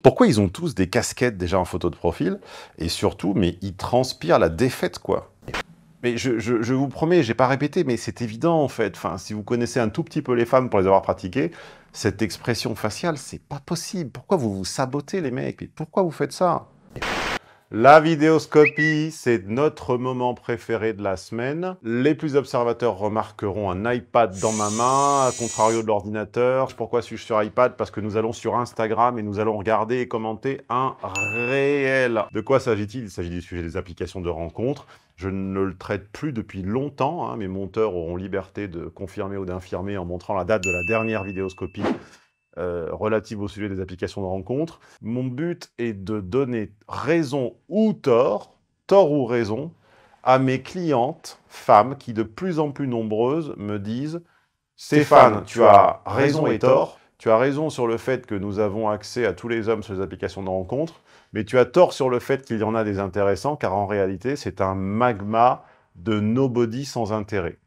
Pourquoi ils ont tous des casquettes déjà en photo de profil Et surtout, mais ils transpirent la défaite, quoi. Mais je, vous promets, j'ai pas répété, mais c'est évident en fait. Enfin, si vous connaissez un tout petit peu les femmes pour les avoir pratiquées, cette expression faciale, c'est pas possible. Pourquoi vous vous sabotez, les mecs Pourquoi vous faites ça la vidéoscopie, c'est notre moment préféré de la semaine. Les plus observateurs remarqueront un iPad dans ma main, à contrario de l'ordinateur. Pourquoi suis-je sur iPad Parce que nous allons sur Instagram et nous allons regarder et commenter un réel. De quoi s'agit-il Il, s'agit du sujet des applications de rencontre. Je ne le traite plus depuis longtemps. Hein. Mes monteurs auront liberté de confirmer ou d'infirmer en montrant la date de la dernière vidéoscopie euh, relative au sujet des applications de rencontres. Mon but est de donner raison ou tort, tort ou raison, à mes clientes femmes qui de plus en plus nombreuses me disent Stéphane, tu as raison et tort. Tu as raison sur le fait que nous avons accès à tous les hommes sur les applications de rencontres, mais tu as tort sur le fait qu'il y en a des intéressants, car en réalité, c'est un magma de nobody sans intérêt.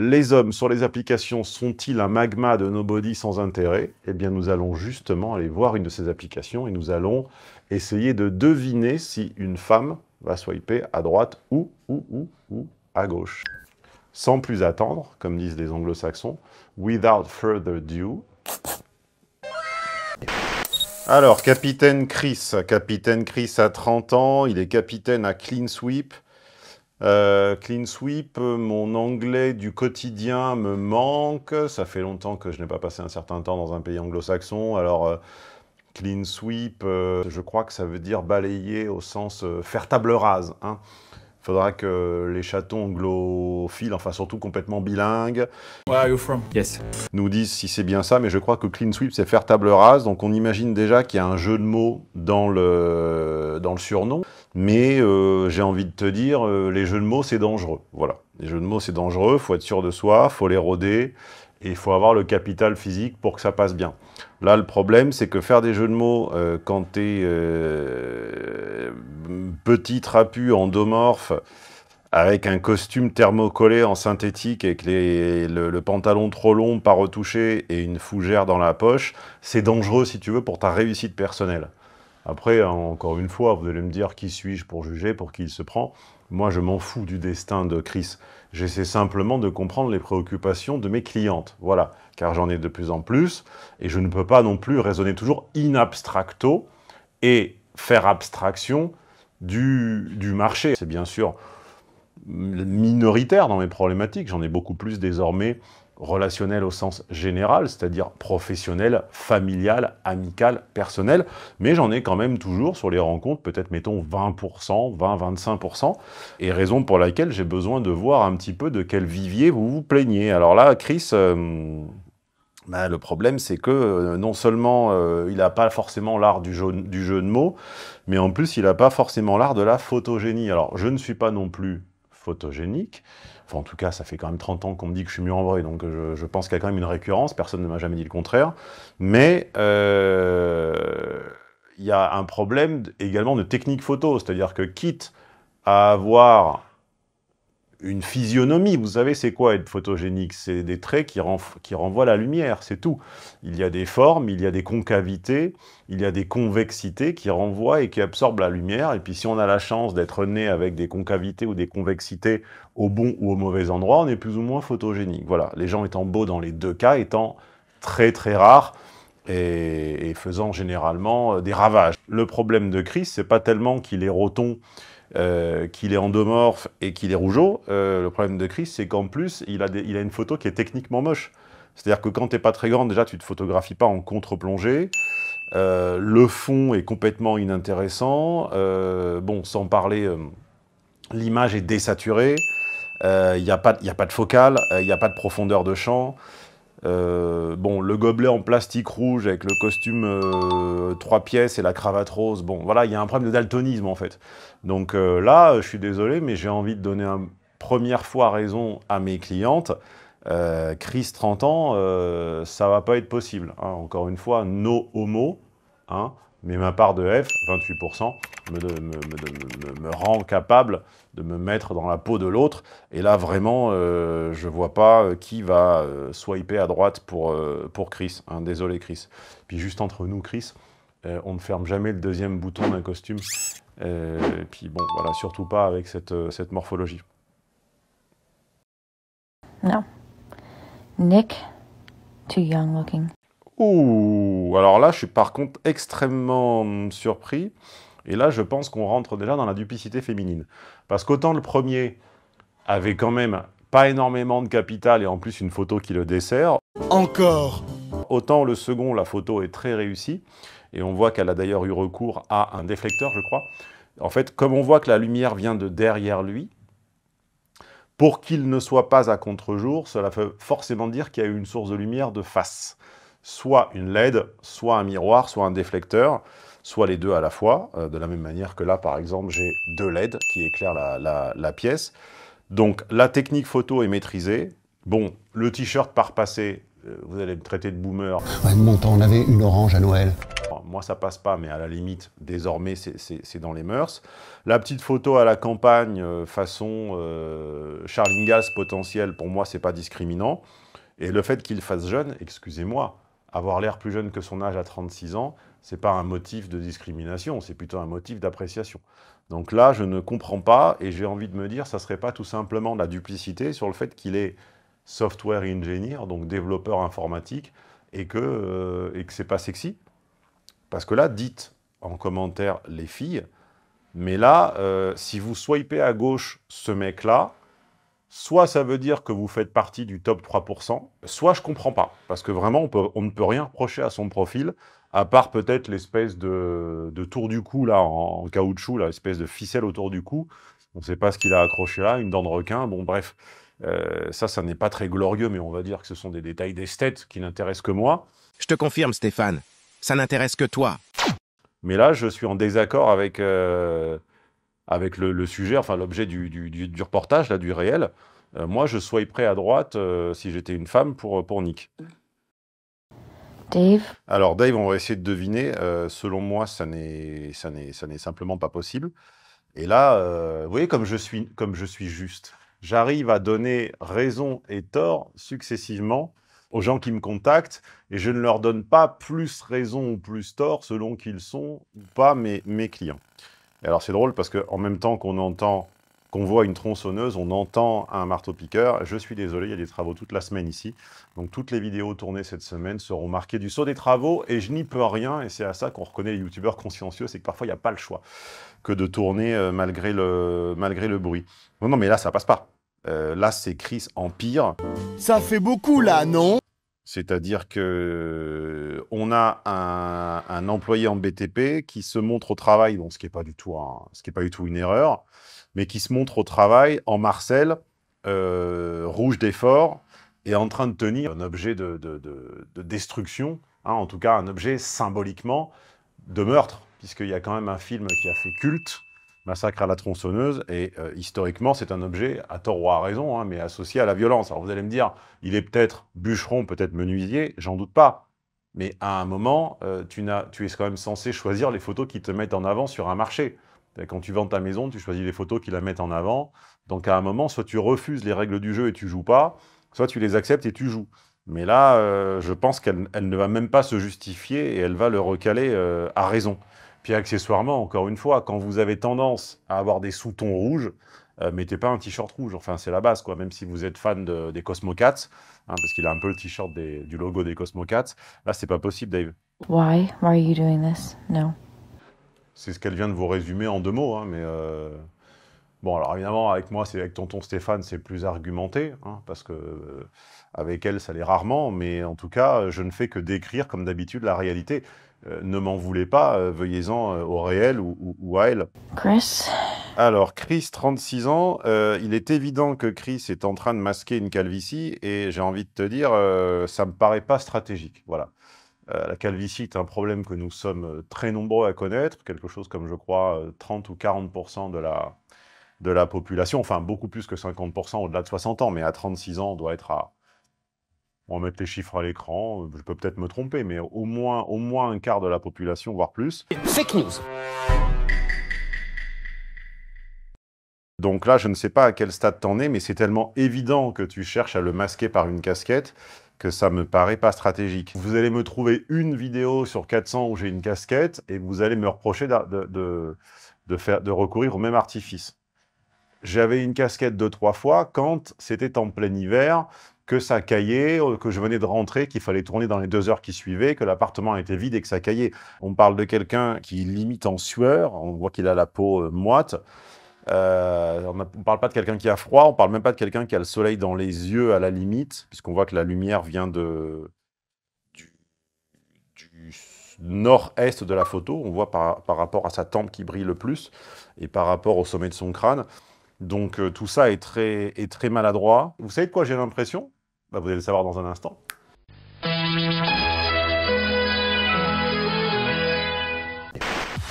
Les hommes sur les applications sont-ils un magma de nobody sans intérêt Eh bien, nous allons justement aller voir une de ces applications et nous allons essayer de deviner si une femme va swiper à droite ou, à gauche. Sans plus attendre, comme disent les anglo-saxons, without further ado. Alors, capitaine Chris. Capitaine Chris a 30 ans, il est capitaine à Clean Sweep. Euh, clean sweep, euh, mon anglais du quotidien me manque. Ça fait longtemps que je n'ai pas passé un certain temps dans un pays anglo-saxon. Alors, euh, clean sweep, je crois que ça veut dire balayer au sens faire table rase. Il hein. Faudra que les chatons anglophiles, enfin surtout complètement bilingues, nous disent si c'est bien ça, mais je crois que clean sweep c'est faire table rase, donc on imagine déjà qu'il y a un jeu de mots dans le, dans le surnom. Mais euh, j'ai envie de te dire, euh, les jeux de mots, c'est dangereux. Voilà. Les jeux de mots, c'est dangereux, faut être sûr de soi, faut les roder, et il faut avoir le capital physique pour que ça passe bien. Là, le problème, c'est que faire des jeux de mots quand euh, quand t'es petit trapu endomorphe, avec un costume thermocollé en synthétique, avec le, pantalon trop long, pas retouché, et une fougère dans la poche, c'est dangereux, si tu veux, pour ta réussite personnelle. Après, hein, encore une fois, vous allez me dire qui suis-je pour juger, pour qui il se prend. Moi, je m'en fous du destin de Chris. J'essaie simplement de comprendre les préoccupations de mes clientes. Voilà, car j'en ai de plus en plus, et je ne peux pas non plus raisonner toujours in abstracto et faire abstraction du, du marché. C'est bien sûr minoritaire dans mes problématiques. J'en ai beaucoup plus désormais relationnel au sens général, c'est-à-dire professionnel, familial, amical, personnel, mais j'en ai quand même toujours sur les rencontres, peut-être mettons 20%, 20-25%, et raison pour laquelle j'ai besoin de voir un petit peu de quel vivier vous vous plaignez. Alors là, Chris, euh, bah, le problème c'est que euh, non seulement euh, il n'a pas forcément l'art du, du jeu de mots, mais en plus il n'a pas forcément l'art de la photogénie. Alors je ne suis pas non plus photogénique. Enfin, en tout cas, ça fait quand même 30 ans qu'on me dit que je suis mieux en vrai, donc euh, je, pense qu'il y a quand même une récurrence, personne ne m'a jamais dit le contraire. Mais euh, il y a un problème également de technique photo, c'est-à-dire que quitte à avoir une physionomie. Vous savez, c'est quoi être photogénique C'est des traits qui, renvoient la lumière, c'est tout. Il y a des formes, il y a des concavités, il y a des convexités qui renvoient et qui absorbent la lumière. Et puis si on a la chance d'être né avec des concavités ou des convexités au bon ou au mauvais endroit, on est plus ou moins photogénique. Voilà, les gens étant beaux dans les deux cas, étant très très rares, et, faisant généralement euh, des ravages. Le problème de Chris, c'est pas tellement qu'il est roton euh, qu'il est endomorphe et qu'il est rougeau, euh, le problème de Chris, c'est qu'en plus, il a, une photo qui est techniquement moche. C'est-à-dire que quand tu n'es pas très grand, déjà, tu te photographies pas en contre-plongée. Euh, le fond est complètement inintéressant. bon, sans parler, l'image est désaturée. Il n'y a, a, pas de focale, il n'y a pas de profondeur de champ. Euh, bon, le gobelet en plastique rouge avec le costume euh, trois pièces et la cravate rose, bon, voilà, il y a un problème de daltonisme en fait. Donc euh, là, je suis désolé, mais j'ai envie de donner une première fois raison à mes clientes. Chris, 30 ans, ça va pas être possible. Hein. Encore une fois, no homo, hein, mais ma part de F, 28%, me, me rend capable de me mettre dans la peau de l'autre. Et là, vraiment, euh, je vois pas euh, qui va euh, swiper à droite pour, pour Chris. Hein, désolé, Chris. Puis juste entre nous, Chris, on ne ferme jamais le deuxième bouton d'un costume. et puis bon, voilà, surtout pas avec cette, cette morphologie. Non. Nick, too young looking. Ouh, alors là, je suis par contre extrêmement surpris. Et là, je pense qu'on rentre déjà dans la duplicité féminine. Parce qu'autant le premier avait quand même pas énormément de capital et en plus une photo qui le dessert. Encore Autant le second, la photo est très réussie. Et on voit qu'elle a d'ailleurs eu recours à un déflecteur, je crois. En fait, comme on voit que la lumière vient de derrière lui, pour qu'il ne soit pas à contre-jour, cela veut forcément dire qu'il y a eu une source de lumière de face. Soit une LED, soit un miroir, soit un déflecteur soit les deux à la fois, euh, de la même manière que là, par exemple, j'ai deux LED qui éclairent la, pièce. Donc, la technique photo est maîtrisée. Bon, le t-shirt par passé, euh, vous allez me traiter de boomer. Ouais, mon temps, on avait une orange à Noël. moi, ça passe pas, mais à la limite, désormais, c'est dans les mœurs. La petite photo à la campagne, euh, façon Charlingas potentiel, pour moi, c'est pas discriminant. Et le fait qu'il fasse jeune, excusez-moi, avoir l'air plus jeune que son âge à 36 ans, ce n'est pas un motif de discrimination, c'est plutôt un motif d'appréciation. Donc là, je ne comprends pas et j'ai envie de me dire, ça ne serait pas tout simplement la duplicité sur le fait qu'il est software engineer, donc développeur informatique, et que, euh, et que c'est pas sexy Parce que là, dites en commentaire les filles, mais là, euh, si vous swipez à gauche ce mec-là, soit ça veut dire que vous faites partie du top 3%, soit je comprends pas. Parce que vraiment, on, ne peut rien reprocher à son profil, à part peut-être l'espèce de, tour du cou là, en, caoutchouc, l'espèce de ficelle autour du cou. On ne sait pas ce qu'il a accroché là, une dent de requin, bon bref. Euh, ça, ça n'est pas très glorieux, mais on va dire que ce sont des détails d'esthète qui n'intéressent que moi. Je te confirme, Stéphane, ça n'intéresse que toi. Mais là, je suis en désaccord avec euh, avec le, sujet, enfin l'objet du, du, du, reportage, là, du réel, euh, moi, je sois prêt à droite euh, si j'étais une femme pour, pour Nick. Dave Alors, Dave, on va essayer de deviner. Euh, selon moi, ça n'est simplement pas possible. Et là, vous voyez comme je suis, comme je suis juste. J'arrive à donner raison et tort successivement aux gens qui me contactent et je ne leur donne pas plus raison ou plus tort selon qu'ils sont ou pas mes, mes clients. Et alors c'est drôle parce qu'en même temps qu'on entend, qu'on voit une tronçonneuse, on entend un marteau-piqueur. Je suis désolé, il y a des travaux toute la semaine ici. Donc toutes les vidéos tournées cette semaine seront marquées du saut des travaux et je n'y peux rien. Et c'est à ça qu'on reconnaît les youtubeurs consciencieux, c'est que parfois il n'y a pas le choix que de tourner euh, malgré, le, malgré le bruit. Non, mais là ça passe pas. Euh, là c'est Chris Empire. Ça fait beaucoup là, non c'est-à-dire qu'on a un, employé en BTP qui se montre au travail, bon, ce qui n'est pas, du tout pas du tout une erreur, mais qui se montre au travail en Marcel, euh, rouge d'effort, et en train de tenir un objet de, destruction, hein, en tout cas un objet symboliquement de meurtre, puisqu'il y a quand même un film qui a fait culte, Massacre à la tronçonneuse, et euh, historiquement, c'est un objet, à tort ou à raison, hein, mais associé à la violence. Alors vous allez me dire, il est peut-être bûcheron, peut-être menuisier, j'en doute pas. Mais à un moment, euh, tu, es quand même censé choisir les photos qui te mettent en avant sur un marché. Quand tu vends ta maison, tu choisis les photos qui la mettent en avant. Donc à un moment, soit tu refuses les règles du jeu et tu joues pas, soit tu les acceptes et tu joues. Mais là, euh, je pense qu'elle ne va même pas se justifier et elle va le recaler à raison. Puis accessoirement, encore une fois, quand vous avez tendance à avoir des sous-tons rouges, euh, mettez pas un t-shirt rouge. Enfin, c'est la base, quoi. Même si vous êtes fan des Cosmo Cats, hein, parce qu'il a un peu le t-shirt du logo des Cosmo Cats, là, c'est pas possible, Dave. Why? are you doing this? No. C'est ce qu'elle vient de vous résumer en deux mots, hein, mais. Euh, bon, alors évidemment, avec moi, c'est avec tonton Stéphane, c'est plus argumenté, hein, parce que euh, avec elle, ça l'est rarement, mais en tout cas, je ne fais que décrire, comme d'habitude, la réalité. Euh, ne m'en voulez pas, euh, veuillez-en euh, au réel ou, à elle. Chris Alors, Chris, 36 ans. il est évident que Chris est en train de masquer une calvitie et j'ai envie de te dire, ça me paraît pas stratégique. Voilà. la calvitie est un problème que nous sommes très nombreux à connaître, quelque chose comme, je crois, 30 ou 40 de la, de la population, enfin beaucoup plus que 50 au-delà de 60 ans, mais à 36 ans, on doit être à, on va mettre les chiffres à l'écran. Je peux peut-être me tromper, mais au moins, au moins un quart de la population, voire plus. Fake news. Donc là, je ne sais pas à quel stade t'en es, mais c'est tellement évident que tu cherches à le masquer par une casquette que ça me paraît pas stratégique. Vous allez me trouver une vidéo sur 400 où j'ai une casquette et vous allez me reprocher de, faire, de recourir au même artifice. J'avais une casquette deux, trois fois quand c'était en plein hiver que ça caillait, euh, que je venais de rentrer, qu'il fallait tourner dans les deux heures qui suivaient, que l'appartement était vide et que ça caillait. On parle de quelqu'un qui limite en sueur, on voit qu'il a la peau euh, moite. Euh, on ne parle pas de quelqu'un qui a froid, on ne parle même pas de quelqu'un qui a le soleil dans les yeux à la limite, puisqu'on voit que la lumière vient de, du, nord-est de la photo. On voit par, par, rapport à sa tempe qui brille le plus et par rapport au sommet de son crâne. Donc tout ça est très, est très maladroit. Vous savez de quoi j'ai l'impression bah, vous allez le savoir dans un instant.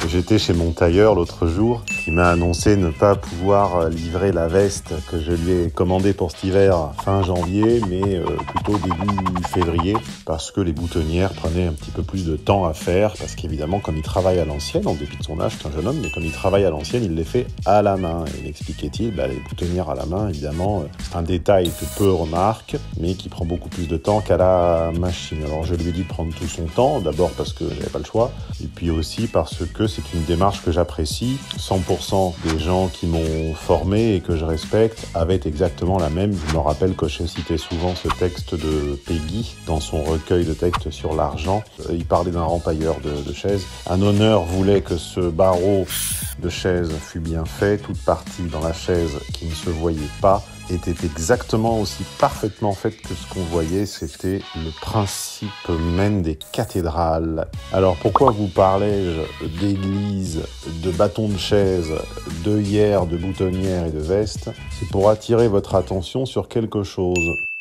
J'étais chez mon tailleur l'autre jour qui m'a annoncé ne pas pouvoir euh, livrer la veste que je lui ai commandée pour cet hiver fin janvier, mais euh, plutôt début février, parce que les boutonnières prenaient un petit peu plus de temps à faire, parce qu'évidemment, comme il travaille à l'ancienne, en dépit de son âge, c'est un jeune homme, mais comme il travaille à l'ancienne, il les fait à la main. Et m'expliquait-il, bah, les boutonnières à la main, évidemment, euh, c'est un détail que peu remarque, mais qui prend beaucoup plus de temps qu'à la machine. Alors je lui ai dit de prendre tout son temps, d'abord parce que j'avais pas le choix, et puis aussi parce que c'est c'est une démarche que j'apprécie. 100% des gens qui m'ont formé et que je respecte avaient exactement la même. Je me rappelle que je citais souvent ce texte de Peggy dans son recueil de textes sur l'argent. Euh, il parlait d'un rempailleur de, chaises. Un honneur voulait que ce barreau de chaise fût bien fait, toute partie dans la chaise qui ne se voyait pas était exactement aussi parfaitement faite que ce qu'on voyait. C'était le principe même des cathédrales. Alors pourquoi vous parlais-je d'église, de bâtons de chaise, d'œillères, de boutonnières et de vestes C'est pour attirer votre attention sur quelque chose.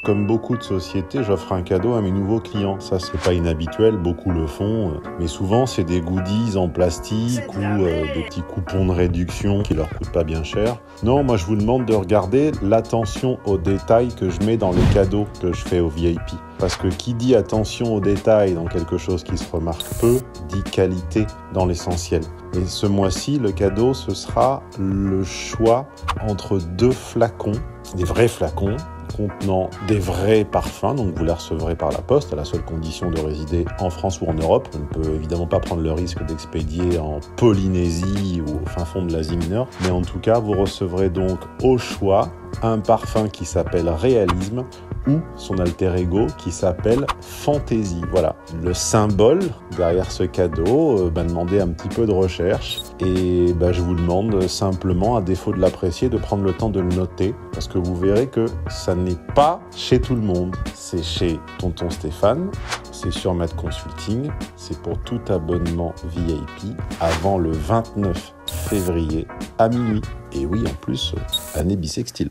Comme beaucoup de sociétés, j'offre un cadeau à mes nouveaux clients. Ça, c'est pas inhabituel, beaucoup le font. Euh, mais souvent, c'est des goodies en plastique ou euh, des petits coupons de réduction qui leur coûtent pas bien cher. Non, moi, je vous demande de regarder l'attention aux détails que je mets dans les cadeaux que je fais aux VIP. Parce que qui dit attention aux détails dans quelque chose qui se remarque peu, dit qualité dans l'essentiel. Et ce mois-ci, le cadeau, ce sera le choix entre deux flacons, des vrais flacons, contenant des vrais parfums, donc vous la recevrez par la poste, à la seule condition de résider en France ou en Europe. On ne peut évidemment pas prendre le risque d'expédier en Polynésie ou au fin fond de l'Asie mineure, mais en tout cas, vous recevrez donc au choix un parfum qui s'appelle réalisme ou son alter ego qui s'appelle fantaisie. Voilà, le symbole derrière ce cadeau, euh, bah, demandez un petit peu de recherche et bah, je vous demande simplement, à défaut de l'apprécier, de prendre le temps de le noter parce que vous verrez que ça n'est pas chez tout le monde, c'est chez tonton Stéphane, c'est sur Mad Consulting. C'est pour tout abonnement VIP avant le 29 février à minuit. Et oui, en plus, année bisextile.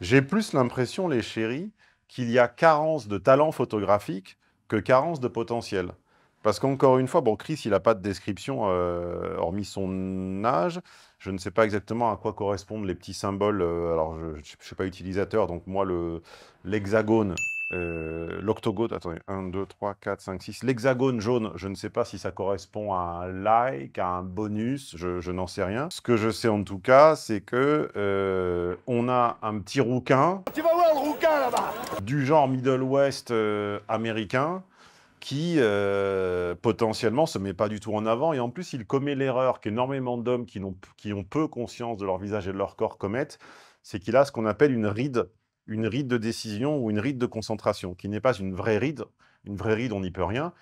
J'ai plus l'impression, les chéris, qu'il y a carence de talent photographique que carence de potentiel. Parce qu'encore une fois, bon, Chris, il n'a pas de description, euh, hormis son âge. Je ne sais pas exactement à quoi correspondent les petits symboles. Euh, alors, je ne suis pas utilisateur, donc moi, l'hexagone, euh, L'octogone, attendez, 1, 2, 3, 4, 5, 6. L'hexagone jaune, je ne sais pas si ça correspond à un like, à un bonus, je, n'en sais rien. Ce que je sais en tout cas, c'est que euh, on a un petit rouquin. Tu vas voir le rouquin là-bas Du genre Middle West euh, américain qui euh, potentiellement se met pas du tout en avant et en plus il commet l'erreur qu'énormément d'hommes qui, qui ont peu conscience de leur visage et de leur corps commettent, c'est qu'il a ce qu'on appelle une ride une ride de décision ou une ride de concentration, qui n'est pas une vraie ride. Une vraie ride, on n'y peut rien.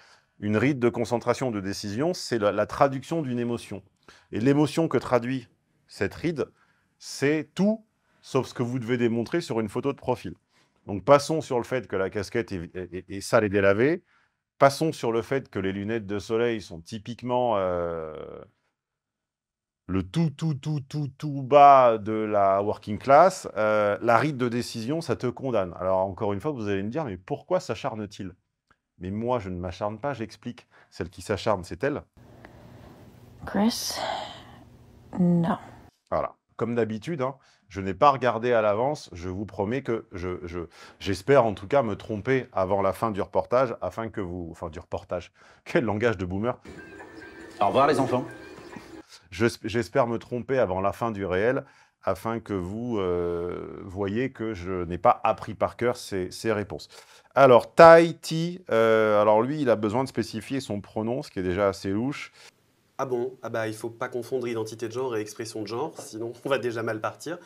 Une ride de concentration, de décision, c'est la, traduction d'une émotion. Et l'émotion que traduit cette ride, c'est tout sauf ce que vous devez démontrer sur une photo de profil. Donc passons sur le fait que la casquette est, sale et délavée. Passons sur le fait que les lunettes de soleil sont typiquement euh, le tout, tout, tout, tout, tout bas de la working class, euh, la rite de décision, ça te condamne. Alors, encore une fois, vous allez me dire, mais pourquoi s'acharne-t-il Mais moi, je ne m'acharne pas, j'explique. Celle qui s'acharne, c'est elle Chris Non. Voilà. Comme d'habitude, hein, je n'ai pas regardé à l'avance. Je vous promets que je, j'espère en tout cas me tromper avant la fin du reportage, afin que vous. Enfin, du reportage. Quel langage de boomer Au revoir, les enfants. J'espère me tromper avant la fin du réel afin que vous euh, voyez que je n'ai pas appris par cœur ces, réponses. Alors, Tahiti, euh, alors lui, il a besoin de spécifier son pronom, ce qui est déjà assez louche. Ah bon Ah bah, il faut pas confondre identité de genre et expression de genre, sinon on va déjà mal partir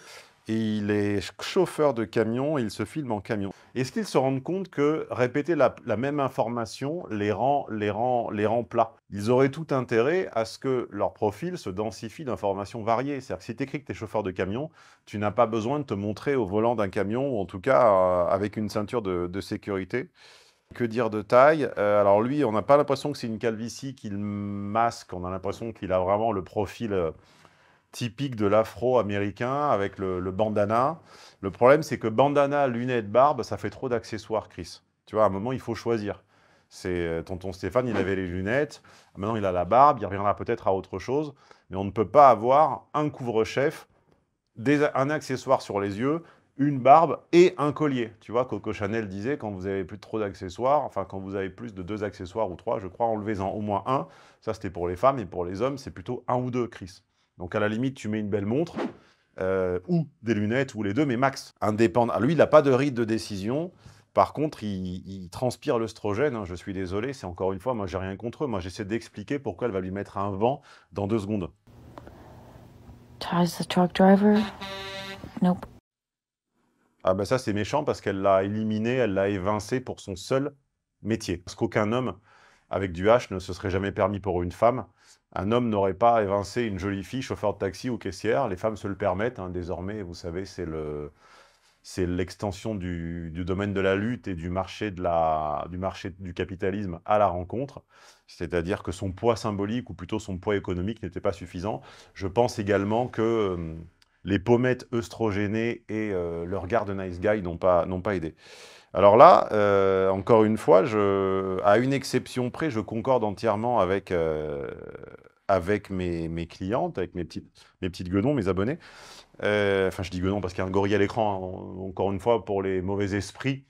et il est chauffeur de camion il se filme en camion. Est-ce qu'ils se rendent compte que répéter la, même information les rend, les, rend, les rend plats Ils auraient tout intérêt à ce que leur profil se densifie d'informations variées. C'est-à-dire que si tu écris que tu es chauffeur de camion, tu n'as pas besoin de te montrer au volant d'un camion, ou en tout cas euh, avec une ceinture de, sécurité. Que dire de taille euh, Alors lui, on n'a pas l'impression que c'est une calvitie qu'il masque, on a l'impression qu'il a vraiment le profil... Euh, typique de l'afro-américain avec le, bandana. Le problème, c'est que bandana, lunettes, barbe, ça fait trop d'accessoires, Chris. Tu vois, à un moment, il faut choisir. C'est euh, tonton Stéphane, il avait les lunettes, maintenant il a la barbe, il reviendra peut-être à autre chose, mais on ne peut pas avoir un couvre-chef, un accessoire sur les yeux, une barbe et un collier. Tu vois, Coco Chanel disait, quand vous avez plus trop d'accessoires, enfin quand vous avez plus de deux accessoires ou trois, je crois, enlevez-en au moins un. Ça, c'était pour les femmes et pour les hommes, c'est plutôt un ou deux, Chris. Donc à la limite, tu mets une belle montre, euh, ou des lunettes, ou les deux, mais max, indépendant. Ah, lui, il n'a pas de rite de décision. Par contre, il, transpire l'œstrogène. Hein, je suis désolé, c'est encore une fois, moi, j'ai rien contre eux. Moi, j'essaie d'expliquer pourquoi elle va lui mettre un vent dans deux secondes. Ah ben ça, c'est méchant parce qu'elle l'a éliminé, elle l'a évincé pour son seul métier. Parce qu'aucun homme avec du H ne se serait jamais permis pour une femme un homme n'aurait pas évincé une jolie fille, chauffeur de taxi ou caissière. Les femmes se le permettent hein. désormais. Vous savez, c'est le c'est l'extension du, domaine de la lutte et du marché, de la, du marché du capitalisme à la rencontre, c'est-à-dire que son poids symbolique, ou plutôt son poids économique, n'était pas suffisant. Je pense également que hum, les pommettes œstrogénées et euh, le regard de Nice Guy n'ont pas, aidé. Alors là, euh, encore une fois, à une exception près, je concorde entièrement avec, euh, avec mes, mes, clientes, avec mes petites, mes petites guenons, mes abonnés. enfin, je dis guenons parce qu'il y a un gorille à l'écran. Hein. Encore une fois, pour les mauvais esprits,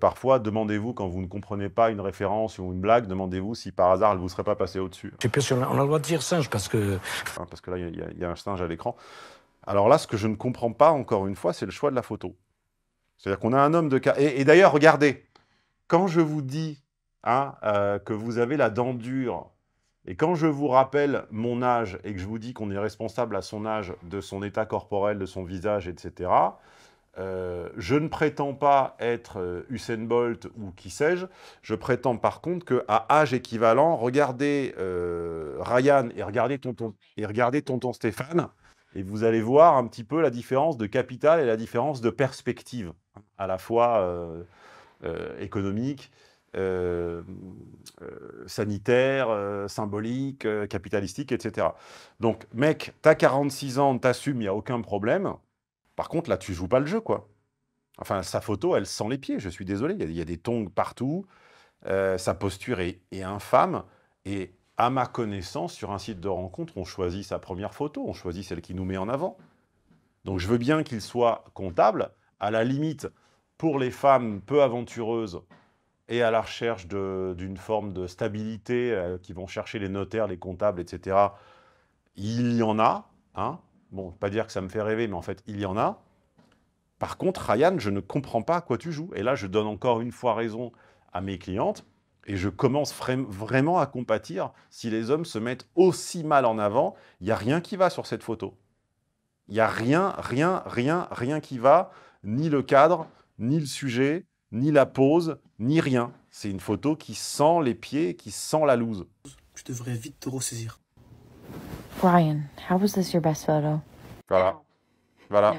parfois, demandez-vous, quand vous ne comprenez pas une référence ou une blague, demandez-vous si par hasard, elle ne vous serait pas passée au-dessus. on a, le droit de dire singe parce que... Hein, parce que là, il y, a un singe à l'écran. Alors là, ce que je ne comprends pas, encore une fois, c'est le choix de la photo. C'est-à-dire qu'on a un homme de... Et, et d'ailleurs, regardez, quand je vous dis hein, euh, que vous avez la dent dure, et quand je vous rappelle mon âge et que je vous dis qu'on est responsable à son âge de son état corporel, de son visage, etc., euh, je ne prétends pas être euh, Usain Bolt ou qui sais-je. Je prétends par contre qu'à âge équivalent, regardez Ryan et regardez tonton, et regardez tonton Stéphane, et vous allez voir un petit peu la différence de capital et la différence de perspective, à la fois euh, euh, économique, euh, sanitaire, symbolique, capitalistique, etc. Donc, mec, t'as 46 ans, t'assumes, il n'y a aucun problème. Par contre, là, tu joues pas le jeu, quoi. Enfin, sa photo, elle sent les pieds, je suis désolé. Il y, a des tongs partout. sa posture est, est infâme. Et à ma connaissance, sur un site de rencontre, on choisit sa première photo, on choisit celle qui nous met en avant. Donc je veux bien qu'il soit comptable. À la limite, pour les femmes peu aventureuses et à la recherche d'une forme de stabilité, euh, qui vont chercher les notaires, les comptables, etc., il y en a. Hein bon, pas dire que ça me fait rêver, mais en fait, il y en a. Par contre, Ryan, je ne comprends pas à quoi tu joues. Et là, je donne encore une fois raison à mes clientes. Et je commence vraiment à compatir si les hommes se mettent aussi mal en avant. Il n'y a rien qui va sur cette photo. Il n'y a rien, rien, rien, rien qui va, ni le cadre, ni le sujet, ni la pose, ni rien. C'est une photo qui sent les pieds, qui sent la loose. Je devrais vite te ressaisir. Brian, how was this your best photo? Voilà. Voilà.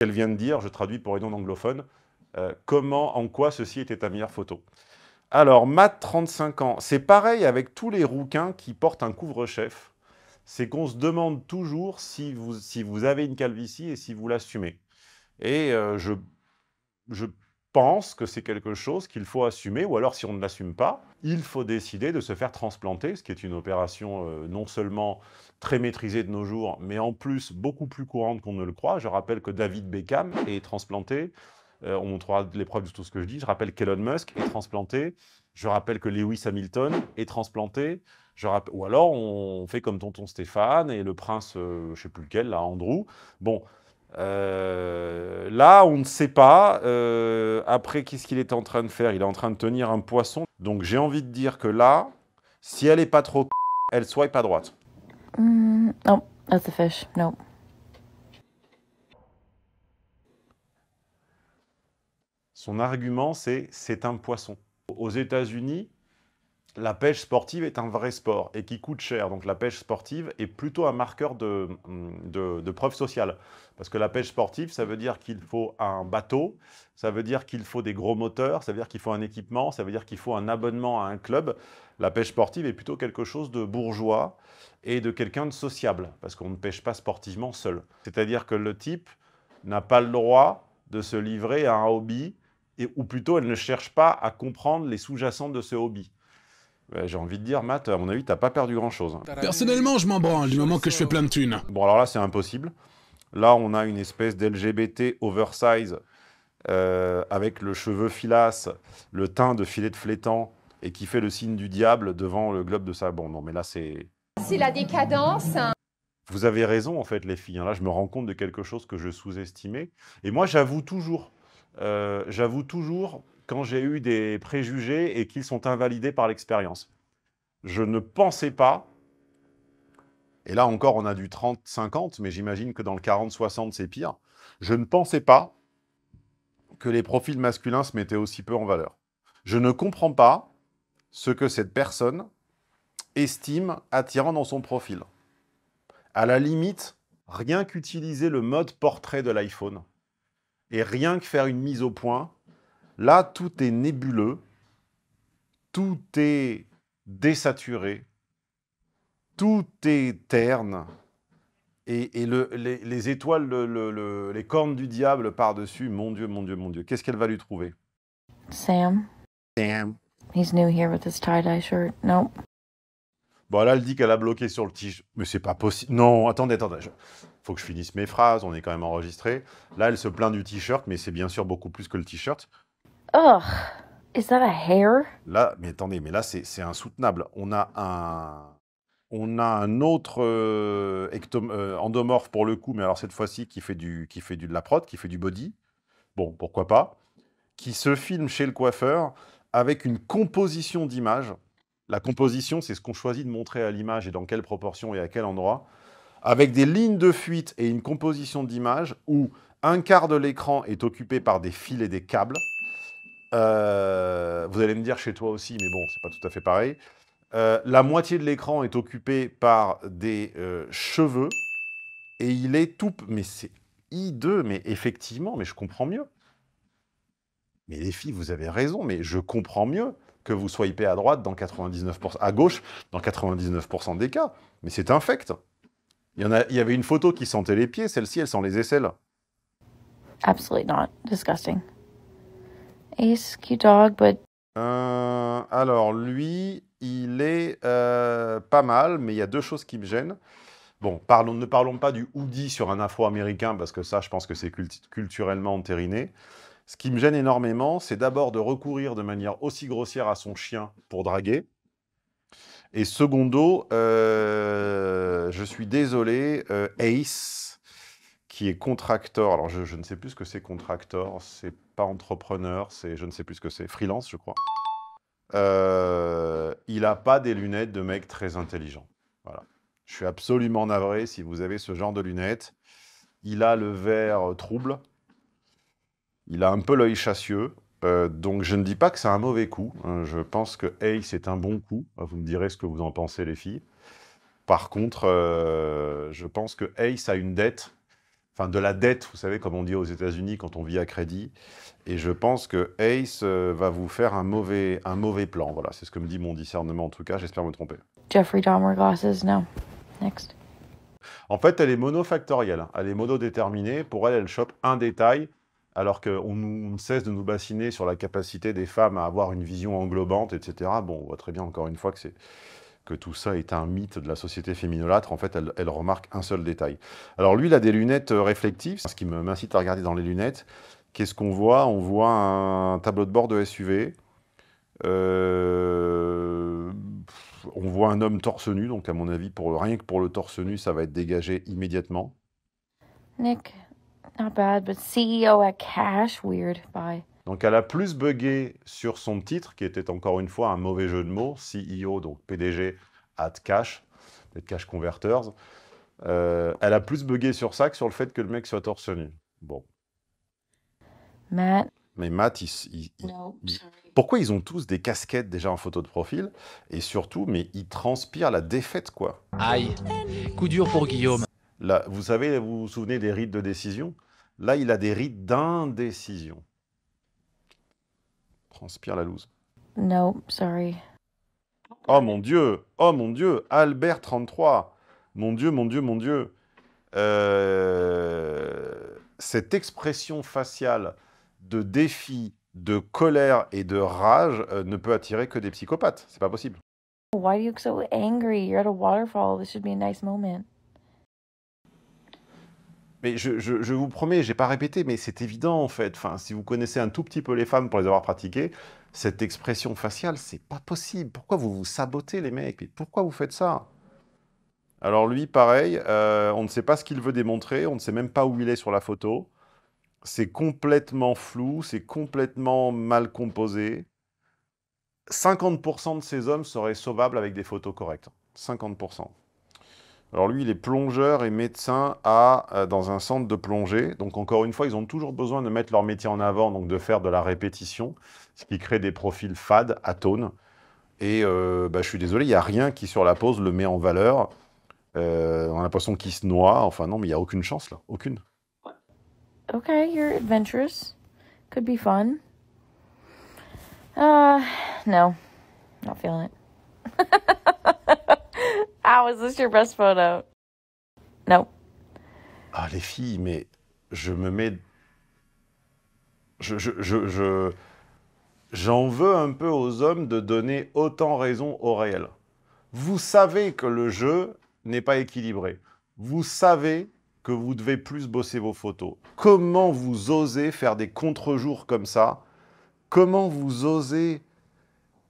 Elle vient de dire, je traduis pour les non anglophones, euh, comment, en quoi ceci était ta meilleure photo. Alors, Matt, 35 ans. C'est pareil avec tous les rouquins qui portent un couvre-chef. C'est qu'on se demande toujours si vous, avez une calvitie et si vous l'assumez. Et euh, je, pense que c'est quelque chose qu'il faut assumer, ou alors si on ne l'assume pas, il faut décider de se faire transplanter, ce qui est une opération euh, non seulement très maîtrisée de nos jours, mais en plus beaucoup plus courante qu'on ne le croit. Je rappelle que David Beckham est transplanté, euh, on montrera les preuves de tout ce que je dis. Je rappelle qu'Elon Musk est transplanté. Je rappelle que Lewis Hamilton est transplanté. Je rappelle... Ou alors, on fait comme tonton Stéphane et le prince, euh, je ne sais plus lequel, là, Andrew. Bon, euh, là, on ne sait pas. après, qu'est-ce qu'il est en train de faire Il est en train de tenir un poisson. Donc, j'ai envie de dire que là, si elle n'est pas trop, elle soit pas droite. Hmm, non, that's a fish. No. Son argument, c'est c'est un poisson. Aux États-Unis, la pêche sportive est un vrai sport et qui coûte cher. Donc la pêche sportive est plutôt un marqueur de, de, de preuve sociale. Parce que la pêche sportive, ça veut dire qu'il faut un bateau, ça veut dire qu'il faut des gros moteurs, ça veut dire qu'il faut un équipement, ça veut dire qu'il faut un abonnement à un club. La pêche sportive est plutôt quelque chose de bourgeois et de quelqu'un de sociable. Parce qu'on ne pêche pas sportivement seul. C'est-à-dire que le type n'a pas le droit de se livrer à un hobby ou plutôt elle ne cherche pas à comprendre les sous-jacents de ce hobby. J'ai envie de dire, Matt, à mon avis, t'as pas perdu grand-chose. Hein. Personnellement, je m'en branle du moment que je fais plein de thunes. Bon, alors là, c'est impossible. Là, on a une espèce d'LGBT oversize euh, avec le cheveu filasse, le teint de filet de flétan et qui fait le signe du diable devant le globe de sa... Bon, non, mais là, c'est... C'est la décadence. Hein. Vous avez raison, en fait, les filles. Hein. Là, je me rends compte de quelque chose que je sous-estimais. Et moi, j'avoue toujours euh, j'avoue toujours quand j'ai eu des préjugés et qu'ils sont invalidés par l'expérience. Je ne pensais pas, et là encore on a du 30-50, mais j'imagine que dans le 40-60 c'est pire, je ne pensais pas que les profils masculins se mettaient aussi peu en valeur. Je ne comprends pas ce que cette personne estime attirant dans son profil. À la limite, rien qu'utiliser le mode portrait de l'iPhone, et rien que faire une mise au point, là, tout est nébuleux, tout est désaturé, tout est terne, et, les, étoiles, les cornes du diable par-dessus, mon Dieu, mon Dieu, mon Dieu, qu'est-ce qu'elle va lui trouver Sam. Sam. He's new here with his tie-dye shirt. Nope. Bon, là, elle dit qu'elle a bloqué sur le t-shirt. Mais c'est pas possible. Non, attendez, attendez. Il Faut que je finisse mes phrases, on est quand même enregistré. Là, elle se plaint du t-shirt, mais c'est bien sûr beaucoup plus que le t-shirt. Oh, is that a hair? Là, mais attendez, mais là, c'est insoutenable. On a un. On a un autre euh, euh, endomorphe pour le coup, mais alors cette fois-ci qui fait du qui fait du de la qui fait du body. Bon, pourquoi pas Qui se filme chez le coiffeur avec une composition d'image la composition, c'est ce qu'on choisit de montrer à l'image et dans quelle proportion et à quel endroit. Avec des lignes de fuite et une composition d'image où un quart de l'écran est occupé par des fils et des câbles. Euh, vous allez me dire chez toi aussi, mais bon, c'est pas tout à fait pareil. Euh, la moitié de l'écran est occupée par des euh, cheveux et il est tout. Mais c'est hideux, mais effectivement, mais je comprends mieux. Mais les filles, vous avez raison, mais je comprends mieux que vous swipez à droite dans 99%, à gauche dans 99% des cas. Mais c'est infect. Il y, en a, il y avait une photo qui sentait les pieds, celle-ci, elle sent les aisselles. Absolutely not. Disgusting. dog, but. Euh, alors, lui, il est euh, pas mal, mais il y a deux choses qui me gênent. Bon, parlons, ne parlons pas du hoodie sur un afro-américain, parce que ça, je pense que c'est culturellement entériné. Ce qui me gêne énormément, c'est d'abord de recourir de manière aussi grossière à son chien pour draguer. Et secondo, euh, je suis désolé, euh, Ace, qui est contracteur, alors je, ne sais plus ce que c'est contracteur, c'est pas entrepreneur, c'est je ne sais plus ce que c'est, freelance je crois. Euh, il n'a pas des lunettes de mec très intelligent. Voilà. Je suis absolument navré si vous avez ce genre de lunettes. Il a le verre trouble, il a un peu l'œil chassieux, euh, donc je ne dis pas que c'est un mauvais coup. Hein. je pense que Ace est un bon coup. Ah, vous me direz ce que vous en pensez, les filles. Par contre, euh, je pense que Ace a une dette, enfin de la dette, vous savez, comme on dit aux États-Unis quand on vit à crédit. Et je pense que Ace euh, va vous faire un mauvais, un mauvais plan. Voilà, c'est ce que me dit mon discernement en tout cas. J'espère me tromper. Jeffrey Dahmer glasses, no. Next. En fait, elle est monofactorielle. Hein. Elle est monodéterminée. Pour elle, elle chope un détail alors qu'on ne cesse de nous bassiner sur la capacité des femmes à avoir une vision englobante, etc. Bon, on voit très bien encore une fois que, que tout ça est un mythe de la société féminolâtre. En fait, elle, remarque un seul détail. Alors lui, il a des lunettes euh, réflectives, ce qui m'incite à regarder dans les lunettes. Qu'est-ce qu'on voit On voit un tableau de bord de SUV. Euh, on voit un homme torse nu, donc à mon avis, pour, rien que pour le torse nu, ça va être dégagé immédiatement. Nick, bad, but CEO at cash, weird, Donc elle a plus buggé sur son titre, qui était encore une fois un mauvais jeu de mots, CEO, donc PDG, at cash, les cash converters. Euh, elle a plus buggé sur ça que sur le fait que le mec soit torse nu. Bon. Matt. Mais Matt, il, pourquoi ils ont tous des casquettes déjà en photo de profil Et surtout, mais ils transpirent la défaite, quoi. Aïe, coup dur pour Guillaume. Là, vous savez, vous vous souvenez des rites de décision Là, il a des rites d'indécision. Transpire la loose. No, sorry. Oh mon Dieu, oh mon Dieu, Albert 33. Mon Dieu, mon Dieu, mon Dieu. Euh, cette expression faciale de défi, de colère et de rage euh, ne peut attirer que des psychopathes. C'est pas possible. Why are you so angry? You're at a waterfall. This should be a nice moment. Mais je, vous promets, j'ai pas répété, mais c'est évident en fait. Enfin, si vous connaissez un tout petit peu les femmes pour les avoir pratiquées, cette expression faciale, c'est pas possible. Pourquoi vous vous sabotez les mecs Pourquoi vous faites ça Alors lui, pareil, euh, on ne sait pas ce qu'il veut démontrer, on ne sait même pas où il est sur la photo. C'est complètement flou, c'est complètement mal composé. 50% de ces hommes seraient sauvables avec des photos correctes. 50%. Alors lui, il est plongeur et médecin à, euh, dans un centre de plongée. Donc encore une fois, ils ont toujours besoin de mettre leur métier en avant, donc de faire de la répétition, ce qui crée des profils fades, atones. Et euh, bah, je suis désolé, il n'y a rien qui sur la pause le met en valeur. Euh, on a l'impression qu'il se noie. Enfin non, mais il n'y a aucune chance là, aucune. Ok, you're adventurous, could be fun. Uh, no, not feeling it. is this your best photo? No. Ah, les filles, mais je me mets. je, je, je... J'en veux un peu aux hommes de donner autant raison au réel. Vous savez que le jeu n'est pas équilibré. Vous savez que vous devez plus bosser vos photos. Comment vous osez faire des contre-jours comme ça Comment vous osez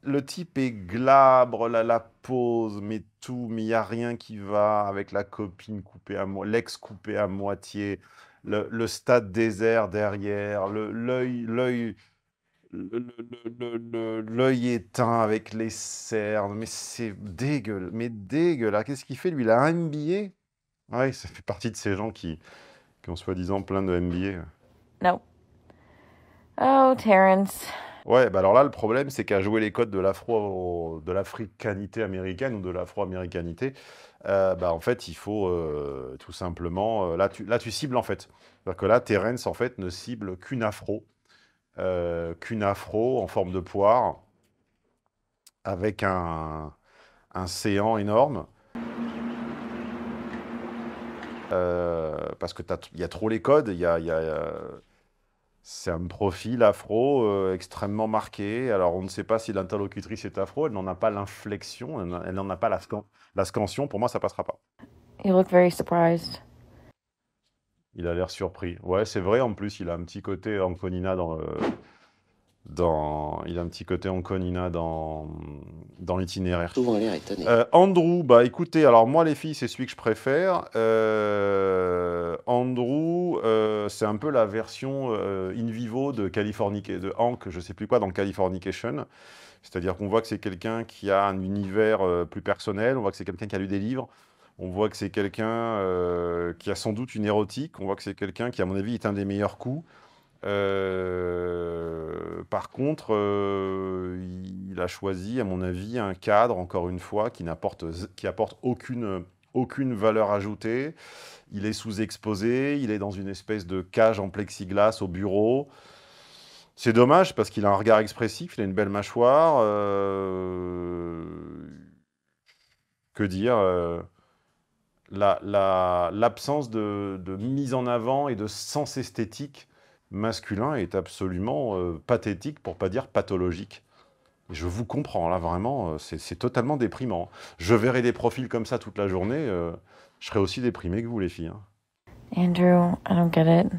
le type est glabre, la, la pose, mais tout, mais il n'y a rien qui va avec la copine coupée à moitié, l'ex coupée à moitié, le, stade désert derrière, l'œil l'œil l'œil éteint avec les cernes, mais c'est dégueulasse, mais dégueulasse. Ah, qu'est-ce qu'il fait lui Il a un MBA Oui, ça fait partie de ces gens qui, qui ont soi-disant plein de MBA. Non. Oh, Terence. Ouais, bah alors là, le problème, c'est qu'à jouer les codes de l'afro, de l'africanité américaine ou de l'afro-américanité, euh, bah en fait, il faut euh, tout simplement. Euh, là, tu, là, tu cibles en fait. cest que là, Terence, en fait, ne cible qu'une afro, qu'une afro en forme de poire, avec un, séant énorme. parce que il y a trop les codes, il y a c'est un profil afro euh, extrêmement marqué. Alors, on ne sait pas si l'interlocutrice est afro. Elle n'en a pas l'inflexion. Elle n'en a pas la, la, scansion. Pour moi, ça passera pas. Il a l'air surpris. Ouais, c'est vrai. En plus, il a un petit côté Anconina dans, dans, il a un petit côté Onconina dans, dans l'itinéraire. Euh, Andrew, bah écoutez, alors moi les filles, c'est celui que je préfère. Euh, Andrew, euh, c'est un peu la version in vivo de Californication, de Hank, je sais plus quoi, dans Californication. C'est-à-dire qu'on voit que c'est quelqu'un qui a un univers plus personnel, on voit que c'est quelqu'un qui a lu des livres, on voit que c'est quelqu'un qui a sans doute une érotique, on voit que c'est quelqu'un qui, à mon avis, est un des meilleurs coups. Euh, par contre, euh, il a choisi, à mon avis, un cadre, encore une fois, qui n'apporte qui apporte aucune, aucune valeur ajoutée. Il est sous-exposé, il est dans une espèce de cage en plexiglas au bureau. C'est dommage parce qu'il a un regard expressif, il a une belle mâchoire. Euh, que dire L'absence de mise en avant et de sens esthétique masculin est absolument euh, pathétique, pour pas dire pathologique. je vous comprends, là, vraiment, euh, c'est totalement déprimant. Je verrai des profils comme ça toute la journée, euh, je serai aussi déprimé que vous, les filles. Hein. Andrew, I don't get it.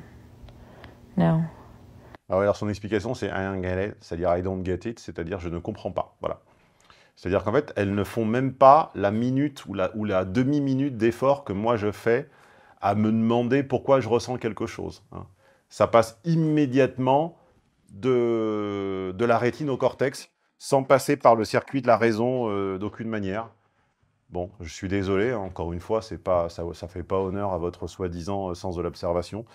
No. Ah alors son explication, c'est I don't get it, c'est-à-dire je ne comprends pas. Voilà. C'est-à-dire qu'en fait, elles ne font même pas la minute ou la, demi-minute d'effort que moi je fais à me demander pourquoi je ressens quelque chose. Hein ça passe immédiatement de, la rétine au cortex, sans passer par le circuit de la raison euh, d'aucune manière. Bon, je suis désolé, hein, encore une fois, pas, ça ne fait pas honneur à votre soi-disant euh, sens de l'observation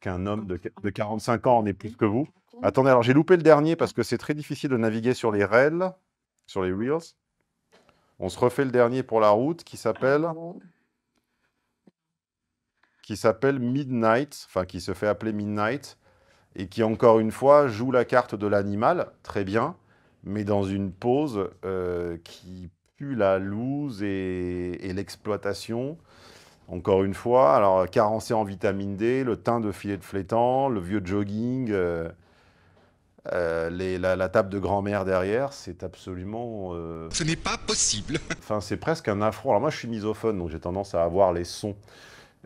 qu'un homme de, de, 45 ans en ait plus que vous. Attendez, alors j'ai loupé le dernier parce que c'est très difficile de naviguer sur les rails, sur les reels. On se refait le dernier pour la route qui s'appelle qui s'appelle Midnight, enfin qui se fait appeler Midnight, et qui encore une fois joue la carte de l'animal, très bien, mais dans une pose euh, qui pue la loose et, l'exploitation. Encore une fois, alors carencé en vitamine D, le teint de filet de flétan, le vieux jogging, euh, euh, la, la, table de grand-mère derrière, c'est absolument. Ce n'est pas possible. Enfin, c'est presque un affront. Alors moi, je suis misophone, donc j'ai tendance à avoir les sons.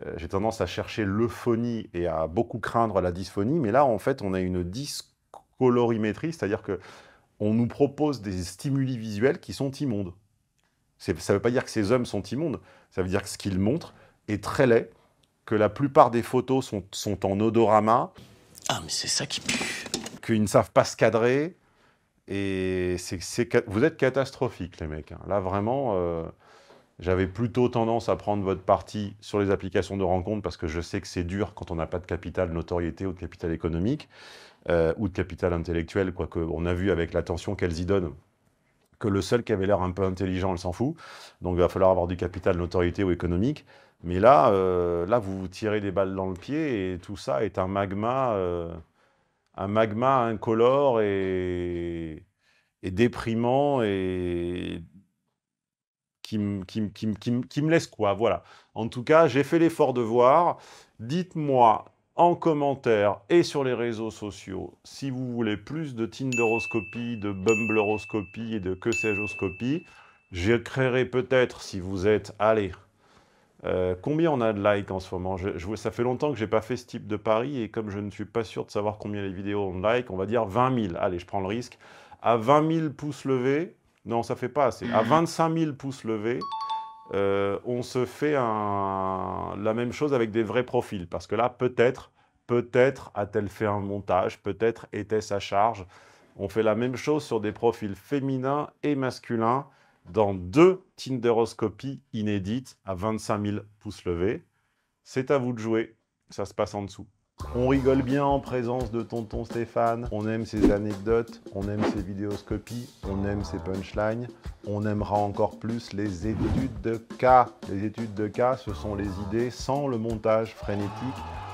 Euh, j'ai tendance à chercher l'euphonie et à beaucoup craindre la dysphonie, mais là, en fait, on a une dyscolorimétrie, c'est-à-dire que on nous propose des stimuli visuels qui sont immondes. Ça ne veut pas dire que ces hommes sont immondes, ça veut dire que ce qu'ils montrent est très laid, que la plupart des photos sont, sont en odorama. Ah, mais c'est ça qui pue Qu'ils ne savent pas se cadrer, et vous êtes catastrophiques, les mecs. Hein. Là, vraiment... Euh, j'avais plutôt tendance à prendre votre parti sur les applications de rencontre parce que je sais que c'est dur quand on n'a pas de capital notoriété ou de capital économique euh, ou de capital intellectuel, quoique on a vu avec l'attention qu'elles y donnent que le seul qui avait l'air un peu intelligent, elle s'en fout. Donc il va falloir avoir du capital notoriété ou économique. Mais là, euh, là, vous vous tirez des balles dans le pied et tout ça est un magma, euh, un magma incolore et, et déprimant et qui, me, laisse quoi. Voilà. En tout cas, j'ai fait l'effort de voir. Dites-moi en commentaire et sur les réseaux sociaux si vous voulez plus de Tinderoscopie, de Bumbleroscopie et de que sais-je Je créerai peut-être si vous êtes... Allez euh, combien on a de likes en ce moment je, je, Ça fait longtemps que j'ai pas fait ce type de pari et comme je ne suis pas sûr de savoir combien les vidéos ont de likes, on va dire 20 000. Allez, je prends le risque. À 20 000 pouces levés, non, ça fait pas assez. À 25 mm-hmm. 000 pouces levés, euh, on se fait la même chose avec des vrais profils. Parce que là, peut-être, peut-être a-t-elle fait un montage, peut-être était-ce à charge. On fait la même chose sur des profils féminins et masculins dans deux Tinderoscopies inédites à 25 000 pouces levés. C'est à vous de jouer. Ça se passe en dessous. On rigole bien en présence de tonton Stéphane, on aime ses anecdotes, on aime ses vidéoscopies, on aime ses punchlines, on aimera encore plus les études de cas. Les études de cas, ce sont les idées sans le montage frénétique,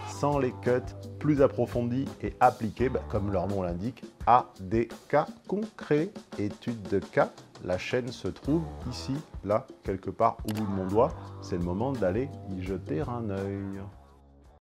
sans les cuts, plus approfondies et appliquées, bah, comme leur nom l'indique, à des cas concrets. Études de cas, la chaîne se trouve ici, là, quelque part au bout de mon doigt. C'est le moment d'aller y jeter un œil.